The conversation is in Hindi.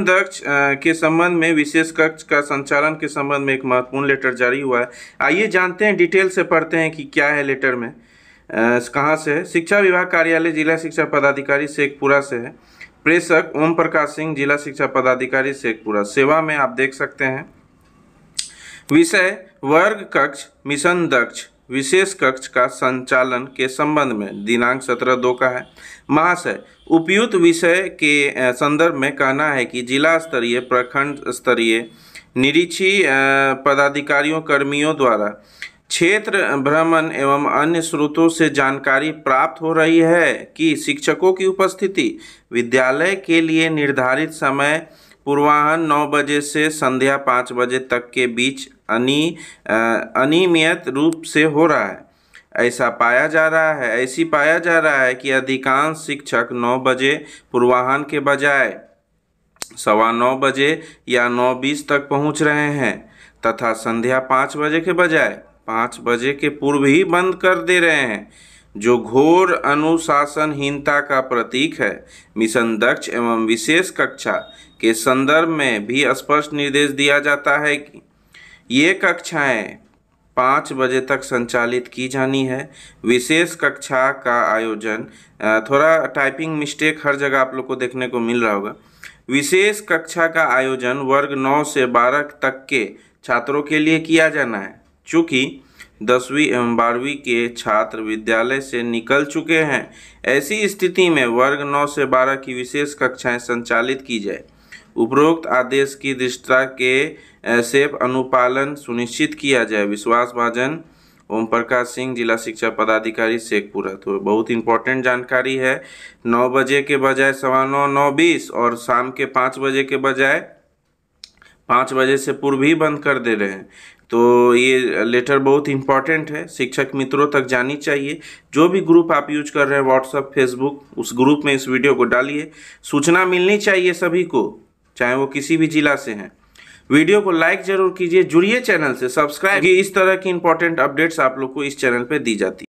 दक्ष के संबंध में विशेष कक्ष का संचालन के संबंध में एक महत्वपूर्ण लेटर जारी हुआ है आइए जानते हैं डिटेल से पढ़ते हैं कि क्या है लेटर में कहाँ से है शिक्षा विभाग कार्यालय जिला शिक्षा पदाधिकारी शेखपुरा से है प्रेषक ओम प्रकाश सिंह जिला शिक्षा पदाधिकारी शेखपुरा सेवा में आप देख सकते हैं विषय वर्ग कक्ष मिशन दक्ष विशेष कक्ष का संचालन के संबंध में दिनांक सत्रह दो का है महाशय उपयुक्त विषय के संदर्भ में कहना है कि जिला स्तरीय प्रखंड स्तरीय निरीक्षी पदाधिकारियों कर्मियों द्वारा क्षेत्र भ्रमण एवं अन्य स्रोतों से जानकारी प्राप्त हो रही है कि शिक्षकों की उपस्थिति विद्यालय के लिए निर्धारित समय पूर्वाहन नौ बजे से संध्या पाँच बजे तक के बीच अनि अनियमित रूप से हो रहा है ऐसा पाया जा रहा है ऐसी पाया जा रहा है कि अधिकांश शिक्षक नौ बजे पूर्वाहन के बजाय सवा नौ बजे या नौ बीस तक पहुंच रहे हैं तथा संध्या पाँच बजे के बजाय पाँच बजे के पूर्व ही बंद कर दे रहे हैं जो घोर अनुशासनहीनता का प्रतीक है मिशन दक्ष एवं विशेष कक्षा के संदर्भ में भी स्पष्ट निर्देश दिया जाता है कि ये कक्षाएं पाँच बजे तक संचालित की जानी है विशेष कक्षा का आयोजन थोड़ा टाइपिंग मिस्टेक हर जगह आप लोग को देखने को मिल रहा होगा विशेष कक्षा का आयोजन वर्ग नौ से बारह तक के छात्रों के लिए किया जाना है चूँकि दसवीं एवं बारहवीं के छात्र विद्यालय से निकल चुके हैं ऐसी स्थिति में वर्ग नौ से बारह की विशेष कक्षाएं संचालित की जाए उपरोक्त आदेश की दृष्टता के सेप अनुपालन सुनिश्चित किया जाए विश्वास भाजन ओम प्रकाश सिंह जिला शिक्षा पदाधिकारी शेखपुरा तो बहुत इंपॉर्टेंट जानकारी है नौ बजे के बजाय सवा नौ नौ बीस और शाम के पाँच बजे के बजाय पाँच बजे से पूर्व ही बंद कर दे रहे हैं तो ये लेटर बहुत इम्पॉर्टेंट है शिक्षक मित्रों तक जानी चाहिए जो भी ग्रुप आप यूज कर रहे हैं व्हाट्सअप फेसबुक उस ग्रुप में इस वीडियो को डालिए सूचना मिलनी चाहिए सभी को चाहे वो किसी भी जिला से हैं वीडियो को लाइक जरूर कीजिए जुड़िए चैनल से सब्सक्राइब इस तरह की इंपॉर्टेंट अपडेट्स आप लोग को इस चैनल पर दी जाती